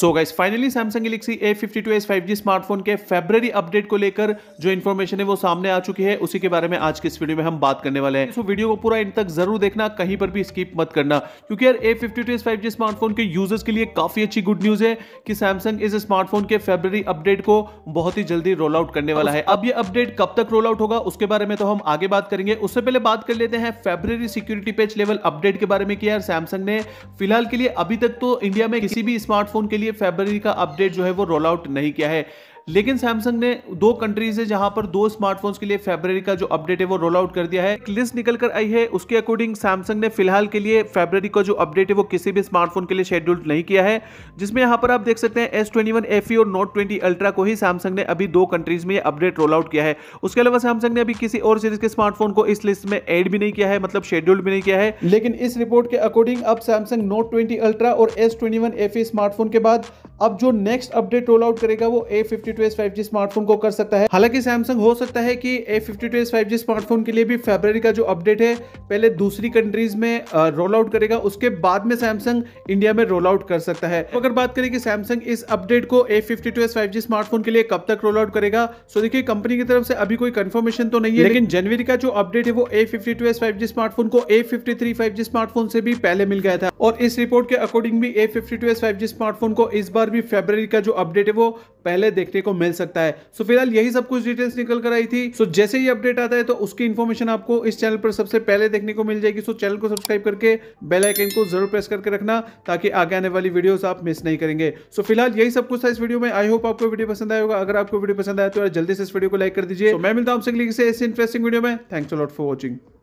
so guys finally Samsung Galaxy A fifty two S five G smartphone के February update को लेकर जो information है वो सामने आ चुकी है उसी के बारे में आज के इस वीडियो में हम बात करने वाले हैं सो वीडियो को पूरा इन तक जरूर देखना कहीं पर भी स्किप मत करना क्योंकि यार A fifty two S five G smartphone के यूजर्स के लिए काफी अच्छी गुड न्यूज है कि सैमसंग इस स्मार्टफोन के फेब्रवरी अपडेट को बहुत ही जल्दी रोल आउट करने वाला है अब ये अपडेट कब तक रोल आउट होगा उसके बारे में तो हम आगे बात करेंगे उससे पहले बात कर लेते हैं February security page level update के बारे में कि यार सैमसंग ने फिलहाल के लिए अभी तक तो इंडिया में किसी भी स्मार्टफोन के लिए लिए फेबररी का अपडेट जो है वो रोल आउट नहीं किया है लेकिन सैमसंग ने दो कंट्रीज है जहां पर दो स्मार्टफोन्स के लिए फेबर का जो अपडेट है वो रोल आउट कर दिया है एक लिस्ट निकल कर आई है उसके अकॉर्डिंग सैमसंग ने फिलहाल के लिए फेबर का जो अपडेट है वो किसी भी स्मार्टफोन के लिए शेड्यूल नहीं किया है जिसमें यहां पर आप देख सकते हैं एस ट्वेंटी e और नोट ट्वेंटी अल्ट्रा को ही सैमसंग ने अभी दो कंट्रीज में अपडेट रोल आउट किया है उसके अलावा सैमसंग ने अभी किसी और सीरीज के स्मार्टफोन को इस लिस्ट में एड भी नहीं किया है मतलब शेड्यूल भी नहीं किया है लेकिन इस रिपोर्ट के अकॉर्डिंग अब सैमसंग नोट ट्वेंटी अल्ट्रा और एस ट्वेंटी स्मार्टफोन के बाद अब जो नेक्स्ट अपडेट रोल आउट करेगा वो A fifty two S five G smartphone को कर सकता है हालांकि सैमसंग हो सकता है कि A fifty two S five G smartphone के लिए भी फेबर का जो अपडेट है पहले दूसरी कंट्रीज में रोल आउट करेगा उसके बाद में सैमसंग इंडिया में रोल आउट कर सकता है तो अगर बात करें कि सैमसंग इस अपडेट को ए फिफ्टी स्मार्टफोन के लिए कब तक रोल आउट करेगा सो देखिए कंपनी की तरफ से अभी कोई कंफर्मेशन तो नहीं है लेकिन जनवरी का जो अपडेट है वो A fifty two S five G smartphone को A fifty three five G smartphone से भी पहले मिल गया था और इस रिपोर्ट के अकॉर्डिंग भी A fifty two S five G smartphone को इस बार पर भी फेब्रवरी का जो अपडेट है वो पहले देखने को मिल सकता है सो so, फिलहाल यही सब कुछ डिटेल्स निकल कर आई थी सो so, जैसे ही अपडेट आता है तो उसकी इन्फॉर्मेशन आपको इस चैनल पर सबसे पहले देखने को मिल जाएगी सो so, चैनल को सब्सक्राइब करके बेल आइकन को जरूर प्रेस करके रखना ताकि आगे आने वाली वीडियोस आप मिस नहीं करेंगे सो so, फिलहाल यही सब कुछ था इस वीडियो में आई होप आपको वीडियो पसंद आए होगा अगर आपको वीडियो पसंद आया तो जल्दी से इस वीडियो को लाइक कर दीजिए so, मैं मिलता हूं आपसे से इंटरेस्टिंग वीडियो में थैंक्स लॉट फॉर वॉचिंग